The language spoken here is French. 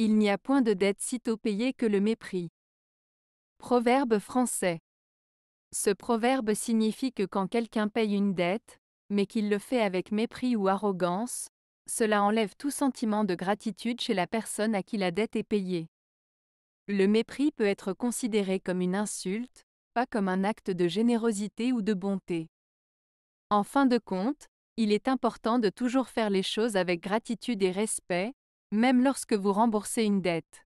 Il n'y a point de dette sitôt payée que le mépris. Proverbe français. Ce proverbe signifie que quand quelqu'un paye une dette, mais qu'il le fait avec mépris ou arrogance, cela enlève tout sentiment de gratitude chez la personne à qui la dette est payée. Le mépris peut être considéré comme une insulte, pas comme un acte de générosité ou de bonté. En fin de compte, il est important de toujours faire les choses avec gratitude et respect, même lorsque vous remboursez une dette.